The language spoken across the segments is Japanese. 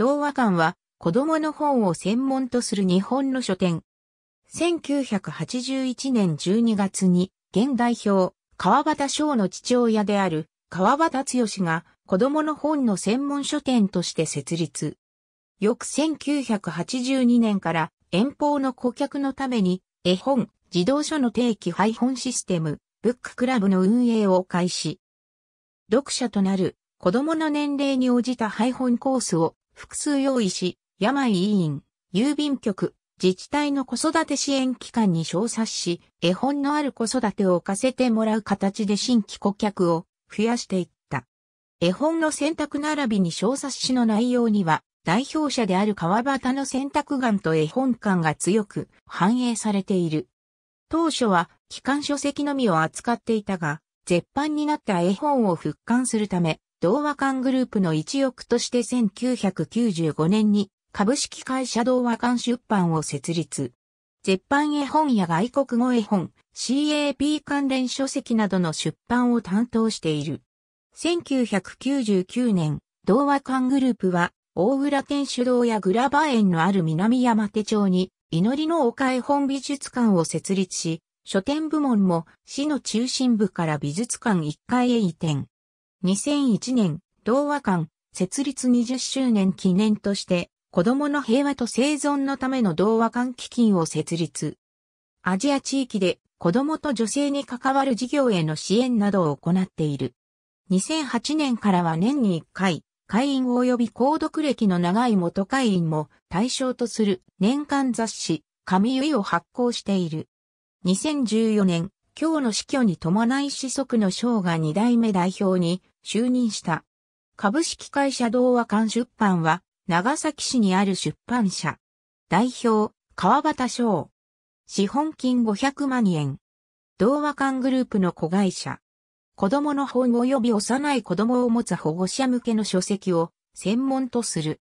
童話館は子供の本を専門とする日本の書店。1981年12月に現代表川端翔の父親である川端剛が子供の本の専門書店として設立。翌1982年から遠方の顧客のために絵本、児童書の定期配本システム、ブッククラブの運営を開始。読者となる子供の年齢に応じた配本コースを複数用意し、病委員、郵便局、自治体の子育て支援機関に小冊し、絵本のある子育てを置かせてもらう形で新規顧客を増やしていった。絵本の選択並びに小冊子の内容には、代表者である川端の選択眼と絵本感が強く反映されている。当初は、機関書籍のみを扱っていたが、絶版になった絵本を復刊するため、同和館グループの一翼として1995年に株式会社同和館出版を設立。絶版絵本や外国語絵本、CAP 関連書籍などの出版を担当している。1999年、同和館グループは、大浦天主堂やグラバ園のある南山手町に、祈りの丘絵本美術館を設立し、書店部門も市の中心部から美術館1階へ移転。2001年、童話館設立20周年記念として、子供の平和と生存のための童話館基金を設立。アジア地域で子供と女性に関わる事業への支援などを行っている。2008年からは年に1回、会員及び購読歴の長い元会員も対象とする年間雑誌、紙結を発行している。2014年、今日の死去に伴い子息の生が2代目代表に就任した。株式会社同和館出版は、長崎市にある出版社。代表、川端翔。資本金500万円。同和館グループの子会社。子供の本及び幼い子供を持つ保護者向けの書籍を専門とする。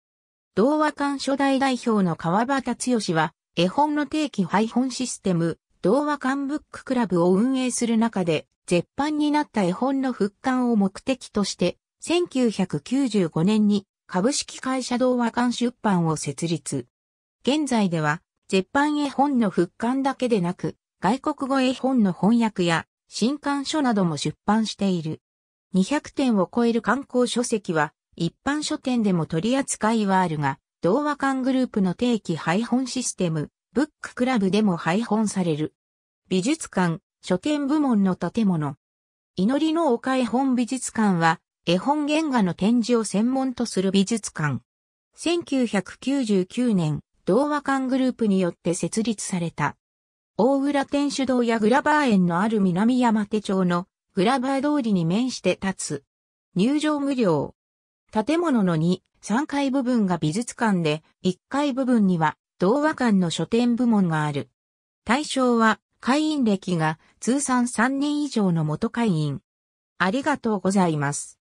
同和館初代代表の川端剛は、絵本の定期配本システム、同和館ブッククラブを運営する中で、絶版になった絵本の復刊を目的として、1995年に株式会社同和館出版を設立。現在では、絶版絵本の復刊だけでなく、外国語絵本の翻訳や新刊書なども出版している。200点を超える観光書籍は、一般書店でも取り扱いはあるが、同和館グループの定期配本システム、ブッククラブでも配本される。美術館、書店部門の建物。祈りの丘絵本美術館は、絵本原画の展示を専門とする美術館。1999年、童話館グループによって設立された。大浦天主堂やグラバー園のある南山手町のグラバー通りに面して立つ。入場無料。建物の2、3階部分が美術館で、1階部分には同和館の書店部門がある。対象は会員歴が通算3年以上の元会員。ありがとうございます。